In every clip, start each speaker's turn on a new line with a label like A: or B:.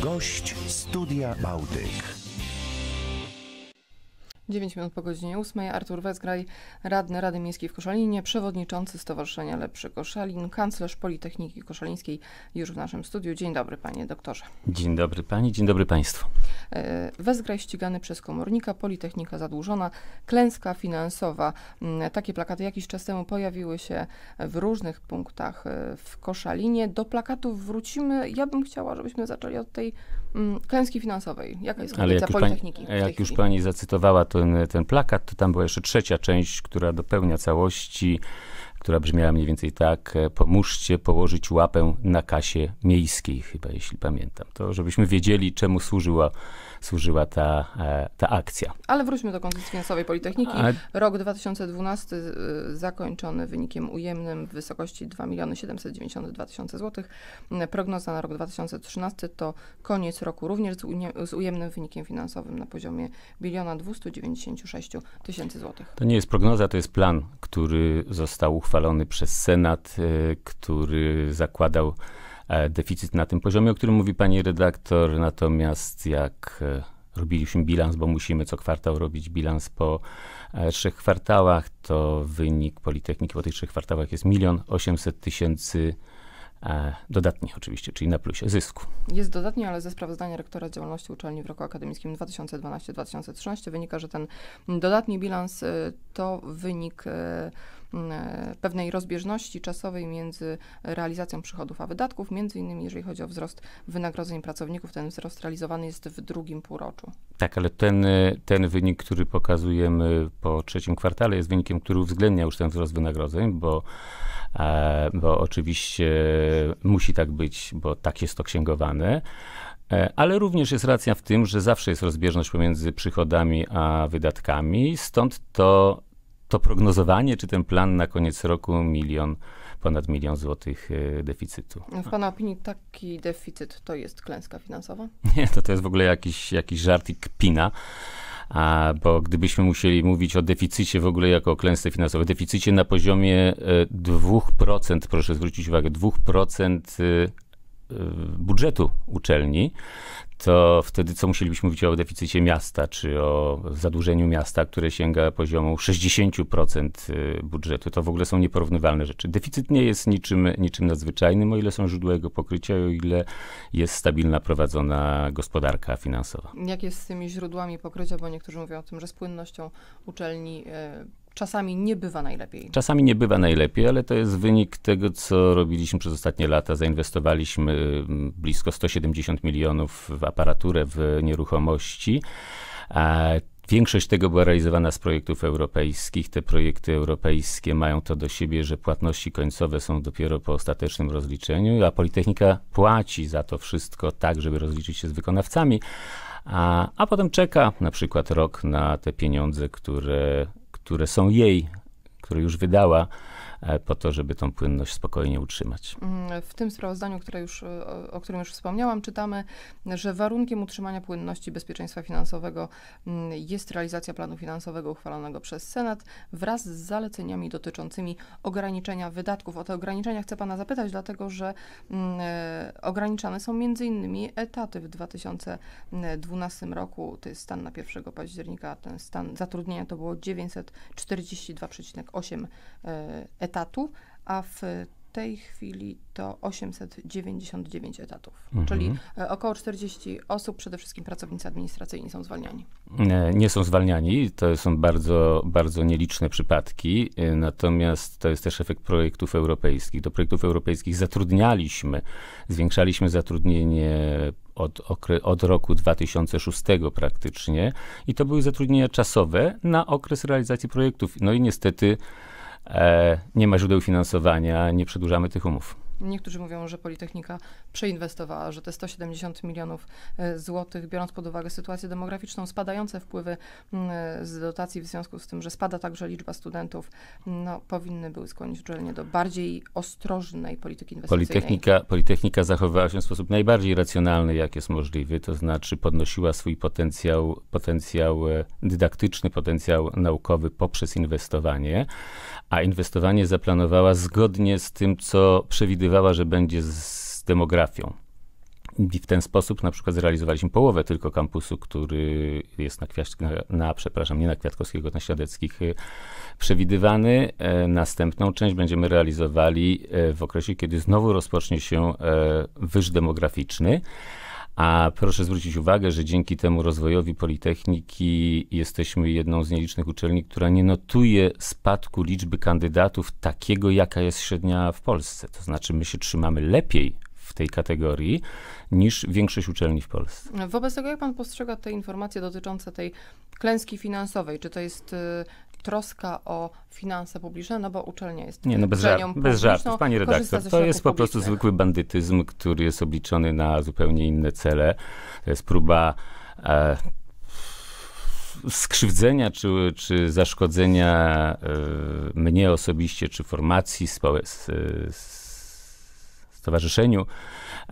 A: Gość Studia Bałtyk.
B: 9 minut po godzinie 8. Artur Wezgraj, radny Rady Miejskiej w Koszalinie, przewodniczący Stowarzyszenia Lepszy Koszalin, kanclerz Politechniki Koszalińskiej już w naszym studiu. Dzień dobry panie doktorze.
A: Dzień dobry pani, dzień dobry państwu.
B: E, Wezgraj ścigany przez komornika, Politechnika zadłużona, klęska finansowa. Mm, takie plakaty jakiś czas temu pojawiły się w różnych punktach e, w Koszalinie. Do plakatów wrócimy. Ja bym chciała, żebyśmy zaczęli od tej Mm, klęski finansowej. Jaka jest koncepcja Politechniki? Pani, jak już
A: pani zacytowała ten, ten plakat, to tam była jeszcze trzecia część, która dopełnia całości, która brzmiała mniej więcej tak: e, Pomóżcie położyć łapę na kasie miejskiej, chyba jeśli pamiętam. To, żebyśmy wiedzieli, czemu służyła służyła ta, e, ta akcja.
B: Ale wróćmy do konkursy finansowej Politechniki. A... Rok 2012 y, zakończony wynikiem ujemnym w wysokości 2 miliony 792 tysiące złotych. Mm, prognoza na rok 2013 to koniec roku również z, z ujemnym wynikiem finansowym na poziomie biliona 296 tysięcy złotych.
A: To nie jest prognoza, to jest plan, który został uchwalony przez Senat, y, który zakładał E, deficyt na tym poziomie, o którym mówi pani redaktor. Natomiast jak e, robiliśmy bilans, bo musimy co kwartał robić bilans po e, trzech kwartałach, to wynik Politechniki po tych trzech kwartałach jest milion 800 tysięcy dodatnie oczywiście, czyli na plusie zysku.
B: Jest dodatnie, ale ze sprawozdania rektora działalności uczelni w roku akademickim 2012-2013 wynika, że ten dodatni bilans to wynik E, pewnej rozbieżności czasowej między realizacją przychodów a wydatków, między innymi jeżeli chodzi o wzrost wynagrodzeń pracowników, ten wzrost realizowany jest w drugim półroczu.
A: Tak, ale ten, e, ten wynik, który pokazujemy po trzecim kwartale jest wynikiem, który uwzględnia już ten wzrost wynagrodzeń, bo, e, bo oczywiście musi tak być, bo tak jest to księgowane. Ale również jest racja w tym, że zawsze jest rozbieżność pomiędzy przychodami a wydatkami, stąd to to prognozowanie, czy ten plan na koniec roku milion, ponad milion złotych y, deficytu. W Pana
B: opinii taki deficyt to jest klęska finansowa?
A: Nie, to, to jest w ogóle jakiś, jakiś żart i kpina. A, bo gdybyśmy musieli mówić o deficycie w ogóle jako o klęsce finansowej, deficycie na poziomie 2%, y, proszę zwrócić uwagę, 2% Y, budżetu uczelni, to wtedy co musielibyśmy mówić o deficycie miasta, czy o zadłużeniu miasta, które sięga poziomu 60% y, budżetu. To w ogóle są nieporównywalne rzeczy. Deficyt nie jest niczym, niczym nadzwyczajnym, o ile są źródła jego pokrycia, o ile jest stabilna prowadzona gospodarka finansowa.
B: Jak jest z tymi źródłami pokrycia, bo niektórzy mówią o tym, że z płynnością uczelni y, czasami nie bywa najlepiej.
A: Czasami nie bywa najlepiej, ale to jest wynik tego, co robiliśmy przez ostatnie lata. Zainwestowaliśmy mm, blisko 170 milionów w aparaturę, w nieruchomości. A Większość tego była realizowana z projektów europejskich. Te projekty europejskie mają to do siebie, że płatności końcowe są dopiero po ostatecznym rozliczeniu, a Politechnika płaci za to wszystko tak, żeby rozliczyć się z wykonawcami, a, a potem czeka na przykład rok na te pieniądze, które które są jej, które już wydała, E, po to, żeby tą płynność spokojnie utrzymać.
B: Mm, w tym sprawozdaniu, które już, e, o którym już wspomniałam, czytamy, że warunkiem utrzymania płynności bezpieczeństwa finansowego mm, jest realizacja planu finansowego uchwalonego przez Senat wraz z zaleceniami dotyczącymi ograniczenia wydatków. O te ograniczenia chcę Pana zapytać, dlatego że mm, e, ograniczane są między innymi etaty w 2012 roku, to jest stan na 1 października, ten stan zatrudnienia to było 942,8 etatów etatów, a w tej chwili to 899 etatów, mhm. czyli e, około 40 osób, przede wszystkim pracownicy administracyjni są zwalniani.
A: Nie, nie są zwalniani, to są bardzo, bardzo nieliczne przypadki, e, natomiast to jest też efekt projektów europejskich. Do projektów europejskich zatrudnialiśmy, zwiększaliśmy zatrudnienie od, od, roku 2006 praktycznie i to były zatrudnienia czasowe na okres realizacji projektów. No i niestety E, nie ma źródeł finansowania, nie przedłużamy tych umów.
B: Niektórzy mówią, że Politechnika przeinwestowała, że te 170 milionów e, złotych, biorąc pod uwagę sytuację demograficzną, spadające wpływy z dotacji w związku z tym, że spada także liczba studentów, no, powinny były skłonić uczelnie do bardziej ostrożnej polityki inwestycyjnej. Politechnika,
A: Politechnika zachowywała się w sposób najbardziej racjonalny, jak jest możliwy, to znaczy podnosiła swój potencjał, potencjał e, dydaktyczny, potencjał naukowy poprzez inwestowanie, a inwestowanie zaplanowała zgodnie z tym, co przewidywała przewidywało, że będzie z demografią. I w ten sposób na przykład zrealizowaliśmy połowę tylko kampusu, który jest na, Kwiat, na, na przepraszam, nie na Kwiatkowskiego, na Śladeckich e, przewidywany. E, następną część będziemy realizowali e, w okresie, kiedy znowu rozpocznie się wyż demograficzny. A proszę zwrócić uwagę, że dzięki temu rozwojowi Politechniki jesteśmy jedną z nielicznych uczelni, która nie notuje spadku liczby kandydatów takiego, jaka jest średnia w Polsce. To znaczy, my się trzymamy lepiej w tej kategorii niż większość uczelni w Polsce.
B: Wobec tego, jak pan postrzega te informacje dotyczące tej klęski finansowej? Czy to jest y, troska o finanse publiczne, no bo uczelnia jest Nie, no bez, żart, bez żartów, pani redaktor. To jest po prostu
A: zwykły bandytyzm, który jest obliczony na zupełnie inne cele. To jest próba e, skrzywdzenia czy, czy zaszkodzenia e, mnie osobiście, czy formacji, społecz, stowarzyszeniu.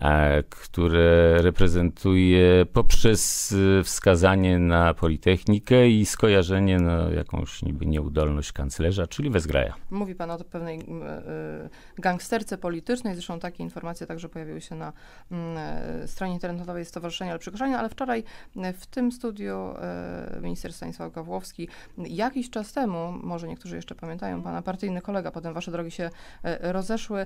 A: E, które reprezentuje poprzez e, wskazanie na Politechnikę i skojarzenie na jakąś niby nieudolność kanclerza, czyli Wezgraja.
B: Mówi pan o pewnej e, gangsterce politycznej, zresztą takie informacje także pojawiły się na stronie internetowej Stowarzyszenia Lepszych ale wczoraj w tym studiu minister Stanisław Gawłowski jakiś czas temu, może niektórzy jeszcze pamiętają, pana partyjny kolega, potem wasze drogi się rozeszły,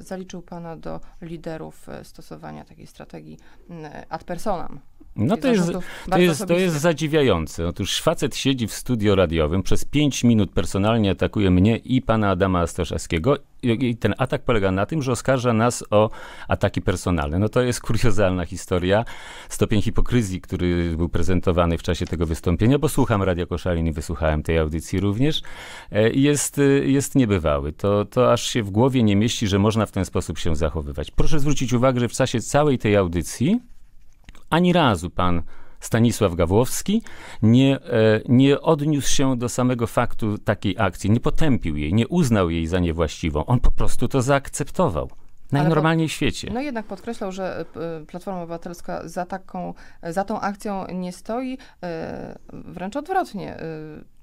B: zaliczył pana do liderów E, stosowania takiej strategii mm, e, ad personam, no to jest, to, jest, to jest
A: zadziwiające. Otóż facet siedzi w studio radiowym, przez 5 minut personalnie atakuje mnie i pana Adama Astoszewskiego i ten atak polega na tym, że oskarża nas o ataki personalne. No to jest kuriozalna historia. Stopień hipokryzji, który był prezentowany w czasie tego wystąpienia, bo słucham Radio Koszalin i wysłuchałem tej audycji również, e, jest, e, jest niebywały. To, to aż się w głowie nie mieści, że można w ten sposób się zachowywać. Proszę zwrócić uwagę, że w czasie całej tej audycji ani razu pan Stanisław Gawłowski nie, e, nie odniósł się do samego faktu takiej akcji, nie potępił jej, nie uznał jej za niewłaściwą. On po prostu to zaakceptował. Najnormalniej w świecie. No
B: jednak podkreślał, że e, Platforma Obywatelska za taką, za tą akcją nie stoi, e, wręcz odwrotnie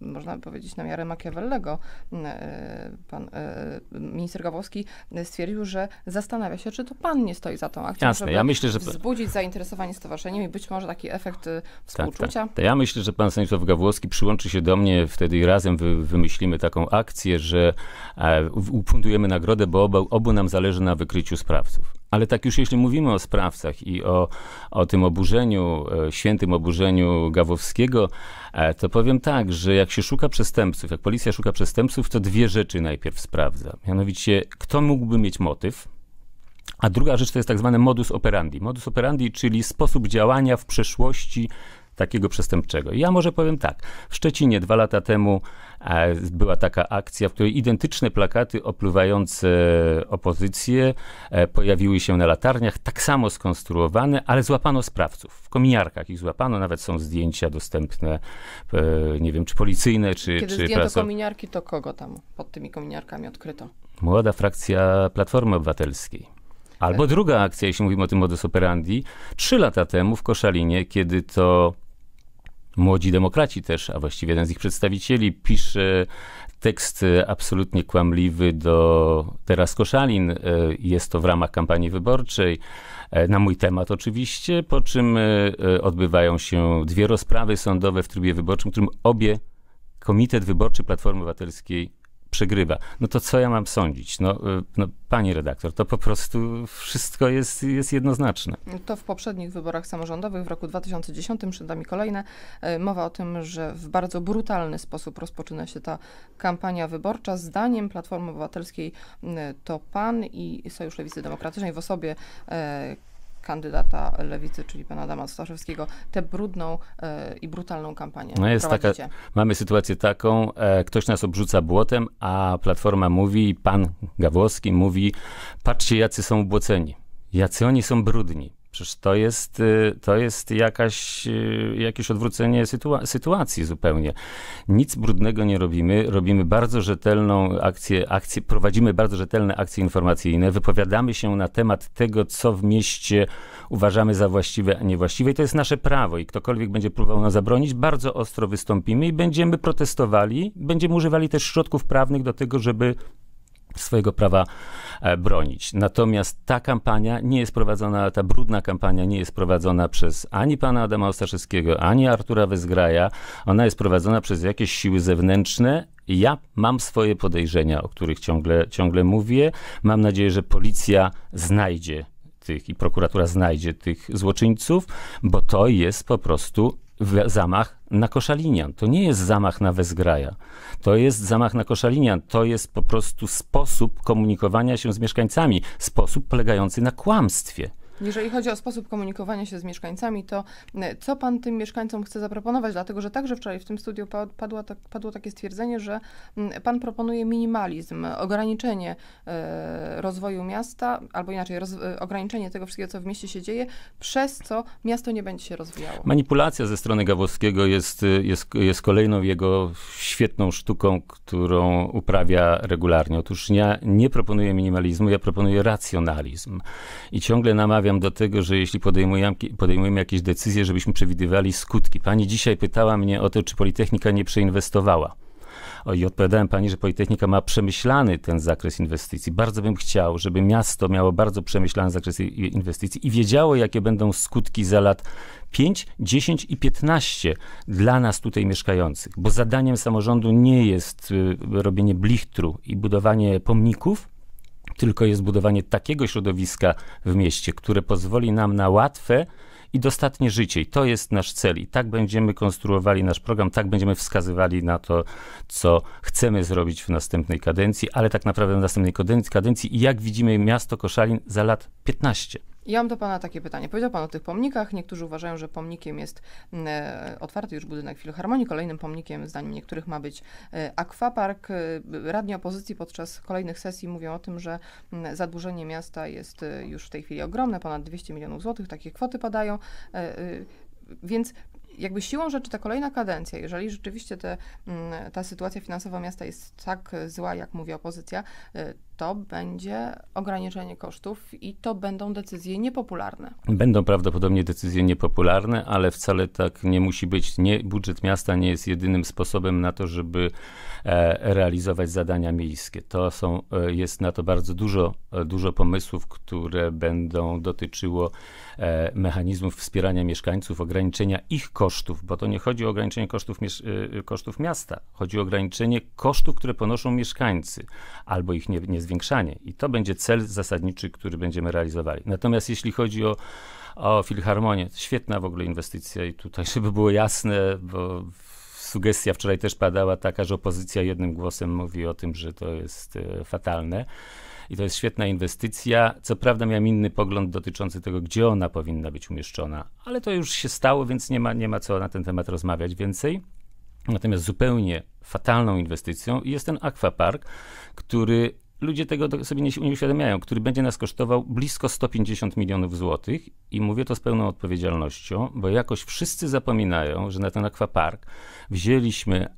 B: można powiedzieć na miarę Machiavellego, e, pan e, minister Gawłowski stwierdził, że zastanawia się, czy to pan nie stoi za tą akcją, Jasne, ja myślę, że... wzbudzić zainteresowanie stowarzyszeniem i być może taki efekt współczucia. E, tak,
A: tak. Ja myślę, że pan Stanisław Gawłowski przyłączy się do mnie, wtedy razem wy, wymyślimy taką akcję, że e, ufundujemy nagrodę, bo obu, obu nam zależy na wykryciu sprawców. Ale tak już jeśli mówimy o sprawcach i o, o tym oburzeniu, e, świętym oburzeniu Gawowskiego, e, to powiem tak, że jak się szuka przestępców, jak policja szuka przestępców, to dwie rzeczy najpierw sprawdza. Mianowicie, kto mógłby mieć motyw, a druga rzecz to jest tak zwany modus operandi. Modus operandi, czyli sposób działania w przeszłości takiego przestępczego. ja może powiem tak. W Szczecinie dwa lata temu e, była taka akcja, w której identyczne plakaty opluwające opozycję e, pojawiły się na latarniach, tak samo skonstruowane, ale złapano sprawców. W kominiarkach ich złapano, nawet są zdjęcia dostępne, e, nie wiem, czy policyjne, czy Kiedy czy zdjęto praso...
B: kominiarki, to kogo tam pod tymi kominiarkami odkryto?
A: Młoda frakcja Platformy Obywatelskiej. Albo druga akcja, jeśli mówimy o tym modus operandi, trzy lata temu w Koszalinie, kiedy to Młodzi Demokraci też, a właściwie jeden z ich przedstawicieli, pisze tekst e, absolutnie kłamliwy do teraz Koszalin. E, jest to w ramach kampanii wyborczej, e, na mój temat oczywiście, po czym odbywają się dwie rozprawy sądowe w trybie wyborczym, którym obie Komitet Wyborczy Platformy Obywatelskiej przegrywa. No to co ja mam sądzić? No, y, no pani redaktor, to po prostu wszystko jest, jest jednoznaczne.
B: To w poprzednich wyborach samorządowych w roku 2010, przed nami kolejne, y, mowa o tym, że w bardzo brutalny sposób rozpoczyna się ta kampania wyborcza. Zdaniem Platformy Obywatelskiej y, to pan i Sojusz Lewicy Demokratycznej w osobie kandydata lewicy, czyli pana Adama Staszewskiego, tę brudną e, i brutalną kampanię. No jest taka,
A: mamy sytuację taką, e, ktoś nas obrzuca błotem, a Platforma mówi, pan Gawłowski mówi, patrzcie jacy są ubłoceni, jacy oni są brudni. Przecież to jest, y, to jest jakaś, y, jakieś odwrócenie sytua sytuacji zupełnie. Nic brudnego nie robimy. Robimy bardzo rzetelną akcję, akcję, prowadzimy bardzo rzetelne akcje informacyjne. Wypowiadamy się na temat tego, co w mieście uważamy za właściwe, a niewłaściwe. I to jest nasze prawo. I ktokolwiek będzie próbował nas zabronić, bardzo ostro wystąpimy i będziemy protestowali. Będziemy używali też środków prawnych do tego, żeby swojego prawa e, bronić. Natomiast ta kampania nie jest prowadzona, ta brudna kampania nie jest prowadzona przez ani pana Adama Ostaszewskiego, ani Artura Wezgraja. Ona jest prowadzona przez jakieś siły zewnętrzne. Ja mam swoje podejrzenia, o których ciągle, ciągle mówię. Mam nadzieję, że policja znajdzie tych i prokuratura znajdzie tych złoczyńców, bo to jest po prostu zamach na Koszalinian. To nie jest zamach na Wezgraja. To jest zamach na Koszalinian. To jest po prostu sposób komunikowania się z mieszkańcami. Sposób polegający na kłamstwie.
B: Jeżeli chodzi o sposób komunikowania się z mieszkańcami, to e, co pan tym mieszkańcom chce zaproponować? Dlatego, że także wczoraj w tym studiu padło, tak, padło takie stwierdzenie, że pan proponuje minimalizm, ograniczenie e, rozwoju miasta, albo inaczej, roz, e, ograniczenie tego wszystkiego, co w mieście się dzieje, przez co miasto nie będzie się rozwijało.
A: Manipulacja ze strony Gawłowskiego jest, jest, jest kolejną jego świetną sztuką, którą uprawia regularnie. Otóż ja nie proponuję minimalizmu, ja proponuję racjonalizm. I ciągle namawiam stawiam do tego, że jeśli podejmujemy, podejmujemy jakieś decyzje, żebyśmy przewidywali skutki. Pani dzisiaj pytała mnie o to, czy Politechnika nie przeinwestowała. O, I odpowiadałem pani, że Politechnika ma przemyślany ten zakres inwestycji. Bardzo bym chciał, żeby miasto miało bardzo przemyślany zakres inwestycji i wiedziało, jakie będą skutki za lat 5, 10 i 15 dla nas tutaj mieszkających. Bo zadaniem samorządu nie jest y, robienie blichtru i budowanie pomników, tylko jest budowanie takiego środowiska w mieście, które pozwoli nam na łatwe i dostatnie życie. I to jest nasz cel. I tak będziemy konstruowali nasz program, tak będziemy wskazywali na to, co chcemy zrobić w następnej kadencji, ale tak naprawdę w następnej kadencji i jak widzimy miasto Koszalin za lat 15.
B: Ja mam do Pana takie pytanie. Powiedział Pan o tych pomnikach. Niektórzy uważają, że pomnikiem jest mm, e, otwarty już budynek Filharmonii. Kolejnym pomnikiem, zdaniem niektórych, ma być e, akwapark. E, radni opozycji podczas kolejnych sesji mówią o tym, że mm, zadłużenie miasta jest już w tej chwili ogromne, ponad 200 milionów złotych, takie kwoty padają. Więc jakby siłą rzeczy ta kolejna kadencja, jeżeli rzeczywiście te, mm, ta sytuacja finansowa miasta jest tak zła, jak mówi opozycja, y, to będzie ograniczenie kosztów i to będą decyzje niepopularne.
A: Będą prawdopodobnie decyzje niepopularne, ale wcale tak nie musi być. Nie, budżet miasta nie jest jedynym sposobem na to, żeby e, realizować zadania miejskie. To są, e, jest na to bardzo dużo, e, dużo pomysłów, które będą dotyczyło E, mechanizmów wspierania mieszkańców, ograniczenia ich kosztów, bo to nie chodzi o ograniczenie kosztów, e, kosztów miasta, chodzi o ograniczenie kosztów, które ponoszą mieszkańcy, albo ich nie, nie zwiększanie. I to będzie cel zasadniczy, który będziemy realizowali. Natomiast jeśli chodzi o o, Filharmonię, świetna w ogóle inwestycja i tutaj, żeby było jasne, bo sugestia wczoraj też padała taka, że opozycja jednym głosem mówi o tym, że to jest e, fatalne i to jest świetna inwestycja. Co prawda miałem inny pogląd dotyczący tego, gdzie ona powinna być umieszczona, ale to już się stało, więc nie ma, nie ma co na ten temat rozmawiać więcej. Natomiast zupełnie fatalną inwestycją jest ten akwapark który ludzie tego sobie nie, nie uświadamiają, który będzie nas kosztował blisko 150 milionów złotych i mówię to z pełną odpowiedzialnością, bo jakoś wszyscy zapominają, że na ten akwapark wzięliśmy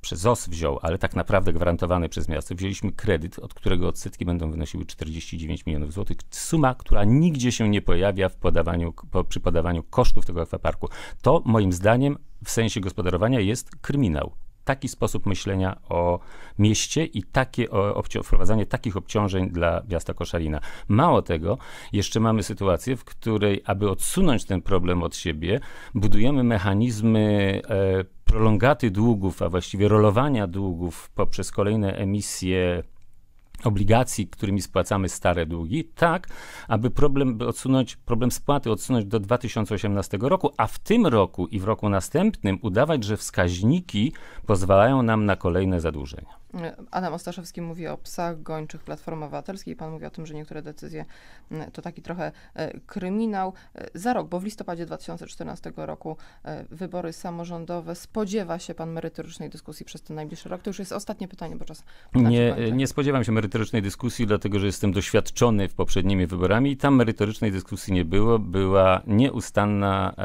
A: przez ZOS wziął, ale tak naprawdę gwarantowany przez miasto, wzięliśmy kredyt, od którego odsetki będą wynosiły 49 milionów złotych. Suma, która nigdzie się nie pojawia w podawaniu, po, przy podawaniu kosztów tego akwaparku. To moim zdaniem w sensie gospodarowania jest kryminał taki sposób myślenia o mieście i takie wprowadzanie takich obciążeń dla miasta Koszalina. Mało tego, jeszcze mamy sytuację, w której, aby odsunąć ten problem od siebie, budujemy mechanizmy e, prolongaty długów, a właściwie rolowania długów poprzez kolejne emisje obligacji, którymi spłacamy stare długi, tak, aby problem odsunąć, problem spłaty odsunąć do 2018 roku, a w tym roku i w roku następnym udawać, że wskaźniki pozwalają nam na kolejne zadłużenia.
B: Adam Ostaszewski mówi o psach gończych Platformy Obywatelskiej. Pan mówi o tym, że niektóre decyzje mm, to taki trochę e, kryminał. E, za rok, bo w listopadzie 2014 roku e, wybory samorządowe. Spodziewa się pan merytorycznej dyskusji przez ten najbliższy rok? To już jest ostatnie pytanie, bo czas... Nie,
A: nie spodziewam się merytorycznej merytorycznej dyskusji, dlatego że jestem doświadczony w poprzednimi wyborami i tam merytorycznej dyskusji nie było. Była nieustanna e,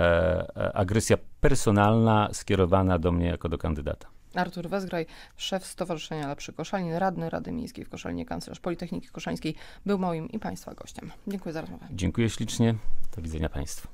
A: e agresja personalna skierowana do mnie jako do kandydata.
B: Artur Wezgraj, szef Stowarzyszenia Lepszy Koszalin, radny Rady Miejskiej w Koszalinie, kanclerz Politechniki Koszalińskiej, był moim i Państwa gościem. Dziękuję za rozmowę.
A: Dziękuję ślicznie. Do widzenia Państwu.